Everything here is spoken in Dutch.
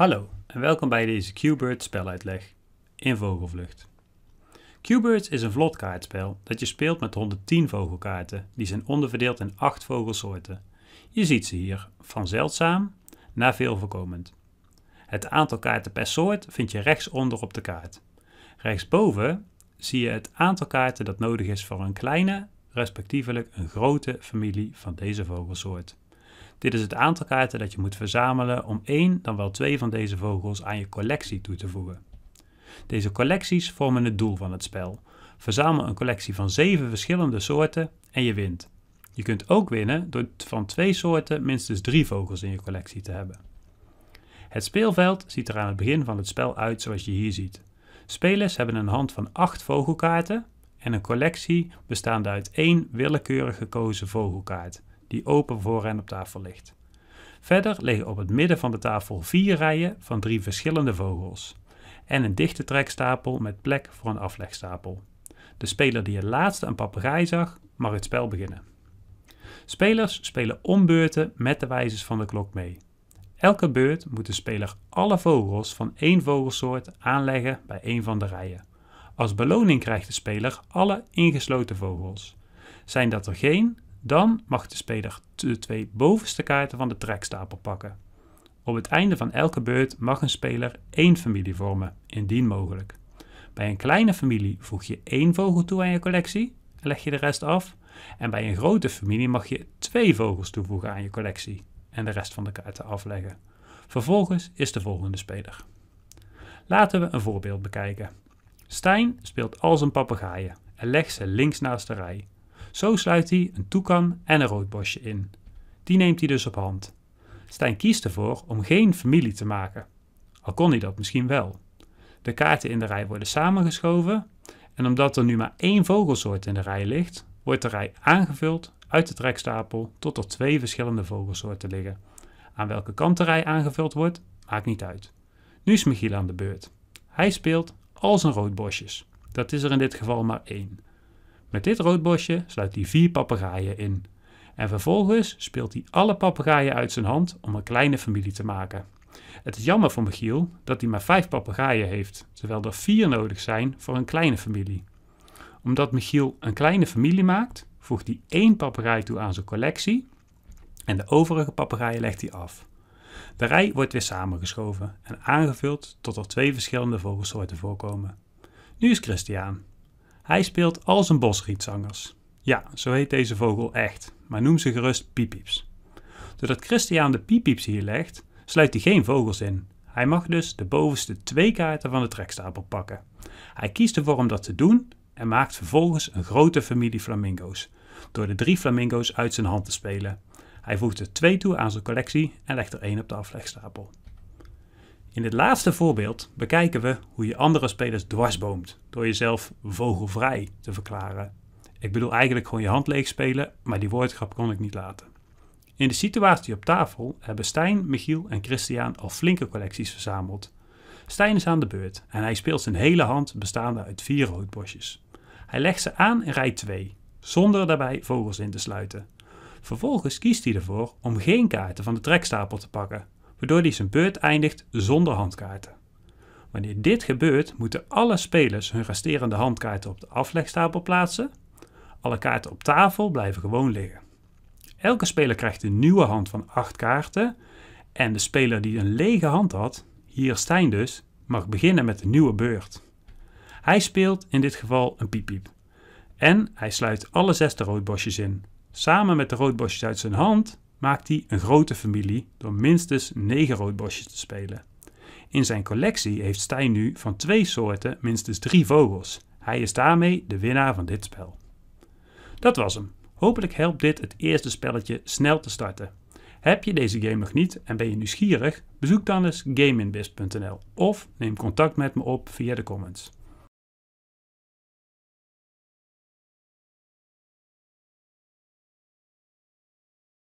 Hallo en welkom bij deze Q-Bird speluitleg in vogelvlucht. Q-Birds is een vlotkaartspel dat je speelt met 110 vogelkaarten die zijn onderverdeeld in 8 vogelsoorten. Je ziet ze hier van zeldzaam naar veel voorkomend. Het aantal kaarten per soort vind je rechtsonder op de kaart. Rechtsboven zie je het aantal kaarten dat nodig is voor een kleine, respectievelijk een grote familie van deze vogelsoort. Dit is het aantal kaarten dat je moet verzamelen om één dan wel twee van deze vogels aan je collectie toe te voegen. Deze collecties vormen het doel van het spel. Verzamel een collectie van 7 verschillende soorten en je wint. Je kunt ook winnen door van twee soorten minstens drie vogels in je collectie te hebben. Het speelveld ziet er aan het begin van het spel uit zoals je hier ziet. Spelers hebben een hand van 8 vogelkaarten en een collectie bestaande uit één willekeurig gekozen vogelkaart die open voor hen op tafel ligt. Verder liggen op het midden van de tafel vier rijen van drie verschillende vogels en een dichte trekstapel met plek voor een aflegstapel. De speler die het laatste een papegaai zag, mag het spel beginnen. Spelers spelen ombeurten met de wijzers van de klok mee. Elke beurt moet de speler alle vogels van één vogelsoort aanleggen bij één van de rijen. Als beloning krijgt de speler alle ingesloten vogels. Zijn dat er geen, dan mag de speler de twee bovenste kaarten van de trekstapel pakken. Op het einde van elke beurt mag een speler één familie vormen, indien mogelijk. Bij een kleine familie voeg je één vogel toe aan je collectie en leg je de rest af. En bij een grote familie mag je twee vogels toevoegen aan je collectie en de rest van de kaarten afleggen. Vervolgens is de volgende speler. Laten we een voorbeeld bekijken. Stijn speelt als een papegaaien en legt ze links naast de rij. Zo sluit hij een toekan en een roodbosje in. Die neemt hij dus op hand. Stijn kiest ervoor om geen familie te maken. Al kon hij dat misschien wel. De kaarten in de rij worden samengeschoven en omdat er nu maar één vogelsoort in de rij ligt, wordt de rij aangevuld uit de trekstapel tot er twee verschillende vogelsoorten liggen. Aan welke kant de rij aangevuld wordt, maakt niet uit. Nu is Michiel aan de beurt. Hij speelt als een roodbosjes. Dat is er in dit geval maar één. Met dit roodbosje sluit hij vier papegaaien in. En vervolgens speelt hij alle papegaaien uit zijn hand om een kleine familie te maken. Het is jammer voor Michiel dat hij maar vijf papegaaien heeft, terwijl er vier nodig zijn voor een kleine familie. Omdat Michiel een kleine familie maakt, voegt hij één papegaai toe aan zijn collectie en de overige papegaaien legt hij af. De rij wordt weer samengeschoven en aangevuld tot er twee verschillende vogelsoorten voorkomen. Nu is Christian. Hij speelt als een bosrietzangers. Ja, zo heet deze vogel echt, maar noem ze gerust piepieps. Doordat Christian de piepieps hier legt, sluit hij geen vogels in. Hij mag dus de bovenste twee kaarten van de trekstapel pakken. Hij kiest ervoor om dat te doen en maakt vervolgens een grote familie flamingo's, door de drie flamingo's uit zijn hand te spelen. Hij voegt er twee toe aan zijn collectie en legt er één op de aflegstapel. In dit laatste voorbeeld bekijken we hoe je andere spelers dwarsboomt door jezelf vogelvrij te verklaren. Ik bedoel eigenlijk gewoon je hand leeg spelen, maar die woordgrap kon ik niet laten. In de situatie op tafel hebben Stijn, Michiel en Christian al flinke collecties verzameld. Stijn is aan de beurt en hij speelt zijn hele hand bestaande uit vier roodbosjes. Hij legt ze aan in rij 2, zonder daarbij vogels in te sluiten. Vervolgens kiest hij ervoor om geen kaarten van de trekstapel te pakken, waardoor hij zijn beurt eindigt zonder handkaarten. Wanneer dit gebeurt, moeten alle spelers hun resterende handkaarten op de aflegstapel plaatsen. Alle kaarten op tafel blijven gewoon liggen. Elke speler krijgt een nieuwe hand van 8 kaarten. En de speler die een lege hand had, hier Stijn dus, mag beginnen met een nieuwe beurt. Hij speelt in dit geval een piep-piep En hij sluit alle zes de roodbosjes in. Samen met de roodbosjes uit zijn hand maakt hij een grote familie door minstens 9 roodbosjes te spelen. In zijn collectie heeft Stijn nu van twee soorten minstens drie vogels. Hij is daarmee de winnaar van dit spel. Dat was hem. Hopelijk helpt dit het eerste spelletje snel te starten. Heb je deze game nog niet en ben je nieuwsgierig? Bezoek dan eens gameinbist.nl of neem contact met me op via de comments.